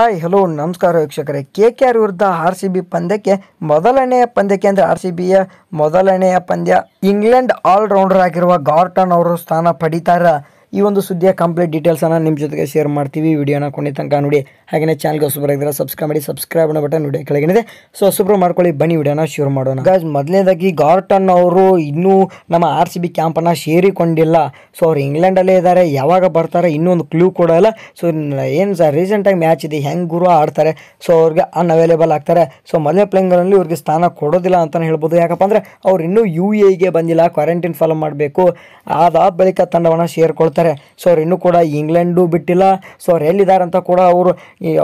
hi hello ನಮಸ್ಕಾರ ವೀಕ್ಷಕರೇ K K R ವಿರುದ್ಧ ಆರ್ ಸಿ ಬಿ ಪಂದ್ಯಕ್ಕೆ ಮೊದಲನೆಯ ಪಂದ್ಯಕ್ಕೆ ಅಂದರೆ ಆರ್ ಸಿ ಬಿಯ ಮೊದಲನೆಯ ಪಂದ್ಯ ಇಂಗ್ಲೆಂಡ್ ಆಲ್ರೌಂಡರ್ ಆಗಿರುವ ಗಾರ್ಟನ್ ಅವರು ಸ್ಥಾನ ಪಡೀತಾರೆ ಈ ಒಂದು ಸುದ್ದಿಯ ಕಂಪ್ಲೀಟ್ ಡೀಟೇಲ್ಸನ್ನು ನಿಮ್ಮ ಜೊತೆಗೆ ಶೇರ್ ಮಾಡ್ತೀವಿ ವಿಡಿಯೋನ ಕೊನೆ ತನಕ ನೋಡಿ ಹಾಗೆಯೇ ಚಾನಲ್ಗೆ ಹೊಸಬ್ರು ಆಗಿದ್ರೆ ಸಬ್ಸ್ಕ್ರೈಬ್ ಮಾಡಿ ಸಬ್ಸ್ಕ್ರೈಬ್ ಅನ್ನೋ ಬಟನ್ ನೋಡಿ ಕೆಳಗೇನಿದೆ ಸೊ ಸುಬ್ರ ಮಾಡ್ಕೊಳ್ಳಿ ಬನ್ನಿ ವಿಡಿಯೋನ ಶೇರ್ ಮಾಡೋಣ ಗಾಯ್ಸ್ ಮೊದಲನೇದಾಗಿ ಗಾರ್ಟನ್ ಅವರು ಇನ್ನೂ ನಮ್ಮ ಆರ್ ಸಿ ಬಿ ಕ್ಯಾಂಪನ್ನು ಸೇರಿಕೊಂಡಿಲ್ಲ ಸೊ ಅವ್ರು ಇಂಗ್ಲೆಂಡಲ್ಲೇ ಇದ್ದಾರೆ ಯಾವಾಗ ಬರ್ತಾರೆ ಇನ್ನೂ ಒಂದು ಕ್ಲೂ ಕೂಡ ಇಲ್ಲ ಸೊ ಏನು ಸರ್ ರೀಸೆಂಟಾಗಿ ಮ್ಯಾಚ್ ಇದೆ ಹೆಂಗೆ ಗುರು ಆಡ್ತಾರೆ ಸೊ ಅವ್ರಿಗೆ ಅವೈಲೇಬಲ್ ಆಗ್ತಾರೆ ಸೊ ಮೊದಲನೇ ಪ್ಲೇಂಗಲ್ಲಿ ಅವ್ರಿಗೆ ಸ್ಥಾನ ಕೊಡೋದಿಲ್ಲ ಅಂತಲೇ ಹೇಳ್ಬೋದು ಯಾಕಪ್ಪ ಅಂದರೆ ಅವ್ರು ಇನ್ನೂ ಯು ಎಗೆ ಬಂದಿಲ್ಲ ಕ್ವಾರಂಟೈನ್ ಫಾಲೋ ಮಾಡಬೇಕು ಅದಾದ ಬಳಿಕ ತಂಡವನ್ನು ಸೇರ್ಕೊಳ್ತಾರೆ ಮಾಡ್ತಾರೆ ಸೊ ಅವ್ರು ಇನ್ನೂ ಕೂಡ ಇಂಗ್ಲೆಂಡು ಬಿಟ್ಟಿಲ್ಲ ಸೊ ಅವ್ರು ಎಲ್ಲಿದ್ದಾರೆ ಅಂತ ಕೂಡ ಅವರು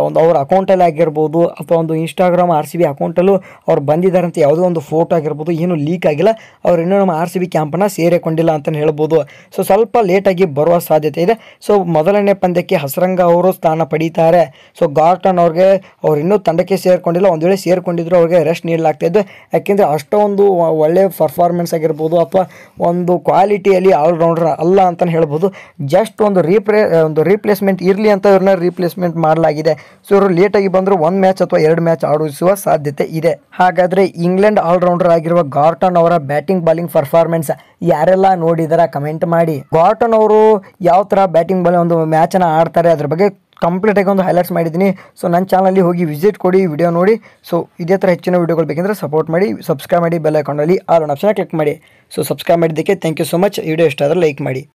ಒಂದು ಅವ್ರ ಅಕೌಂಟಲ್ಲಿ ಆಗಿರ್ಬೋದು ಅಥವಾ ಒಂದು ಇನ್ಸ್ಟಾಗ್ರಾಮ್ ಆರ್ ಸಿ ಬಿ ಅಕೌಂಟಲ್ಲೂ ಅವ್ರು ಬಂದಿದ್ದಾರೆ ಅಂತ ಯಾವುದೋ ಒಂದು ಫೋಟೋ ಆಗಿರ್ಬೋದು ಏನು ಲೀಕ್ ಆಗಿಲ್ಲ ಅವ್ರು ಇನ್ನೂ ನಮ್ಮ ಆರ್ ಸಿ ಬಿ ಕ್ಯಾಂಪನ್ನ ಸೇರಿಕೊಂಡಿಲ್ಲ ಅಂತಲೇ ಹೇಳ್ಬೋದು ಸೊ ಸ್ವಲ್ಪ ಲೇಟಾಗಿ ಬರುವ ಸಾಧ್ಯತೆ ಇದೆ ಸೊ ಮೊದಲನೇ ಪಂದ್ಯಕ್ಕೆ ಹಸರಂಗ ಅವರು ಸ್ಥಾನ ಪಡೀತಾರೆ ಸೊ ಗಾರ್ಟನ್ ಅವ್ರಿಗೆ ಅವ್ರು ಇನ್ನೂ ತಂಡಕ್ಕೆ ಸೇರಿಕೊಂಡಿಲ್ಲ ಒಂದು ವೇಳೆ ಸೇರಿಕೊಂಡಿದ್ರು ಅವ್ರಿಗೆ ರೆಸ್ಟ್ ನೀಡಲಾಗ್ತಾಯಿದ್ದು ಯಾಕೆಂದರೆ ಅಷ್ಟೊಂದು ಒಳ್ಳೆಯ ಪರ್ಫಾರ್ಮೆನ್ಸ್ ಆಗಿರ್ಬೋದು ಅಥವಾ ಒಂದು ಕ್ವಾಲಿಟಿಯಲ್ಲಿ ಆಲ್ರೌಂಡರ್ ಅಲ್ಲ ಅಂತಲೇ ಹೇಳ್ಬೋದು ಜಸ್ಟ್ ಒಂದು ರೀಪ್ಲೇ ಒಂದು ರೀಪ್ಲೇಸ್ಮೆಂಟ್ ಇರಲಿ ಅಂತ ಇವ್ರನ್ನ ರೀಪ್ಲೇಸ್ಮೆಂಟ್ ಮಾಡಲಾಗಿದೆ ಸೊ ಇವರು ಲೇಟಾಗಿ ಬಂದರೂ ಒಂದು ಮ್ಯಾಚ್ ಅಥವಾ ಎರಡು ಮ್ಯಾಚ್ ಆಡಿಸುವ ಸಾಧ್ಯತೆ ಇದೆ ಹಾಗಾದರೆ ಇಂಗ್ಲೆಂಡ್ ಆಲ್ರೌಂಡರ್ ಆಗಿರುವ ಗಾರ್ಟನ್ ಅವರ ಬ್ಯಾಟಿಂಗ್ ಬಾಲಿಂಗ್ ಪರ್ಫಾರ್ಮೆನ್ಸ್ ಯಾರೆಲ್ಲ ನೋಡಿದಾರ ಕಮೆಂಟ್ ಮಾಡಿ ಗಾರ್ಟನ್ ಅವರು ಯಾವ ಥರ ಬ್ಯಾಟಿಂಗ್ ಬಾಲಿಂಗ್ ಒಂದು ಮ್ಯಾಚನ್ನು ಆಡ್ತಾರೆ ಅದ್ರ ಬಗ್ಗೆ ಕಂಪ್ಲೀಟಾಗಿ ಒಂದು ಹೈಲೈಟ್ಸ್ ಮಾಡಿದ್ದೀನಿ ಸೊ ನನ್ನ ಚಾನಲಲ್ಲಿ ಹೋಗಿ ವಿಸಿಟ್ ಕೊಡಿ ವಿಡಿಯೋ ನೋಡಿ ಸೊ ಇದೇ ಥರ ಹೆಚ್ಚಿನ ವಿಡಿಯೋಗಳು ಬೇಕೆಂದರೆ ಸಪೋರ್ಟ್ ಮಾಡಿ ಸಬ್ಸ್ಕ್ರೈಬ್ ಮಾಡಿ ಬೆಲ್ ಅಕೌಂಟಲ್ಲಿ ಆಲ್ ಒನ್ ಆಪ್ಷನ್ ಕ್ಲಿಕ್ ಮಾಡಿ ಸೊ ಸಬ್ಸ್ಕ್ರೈಬ್ ಮಾಡಿದ್ದಕ್ಕೆ thank you so much video ಇಷ್ಟ ಲೈಕ್ ಮಾಡಿ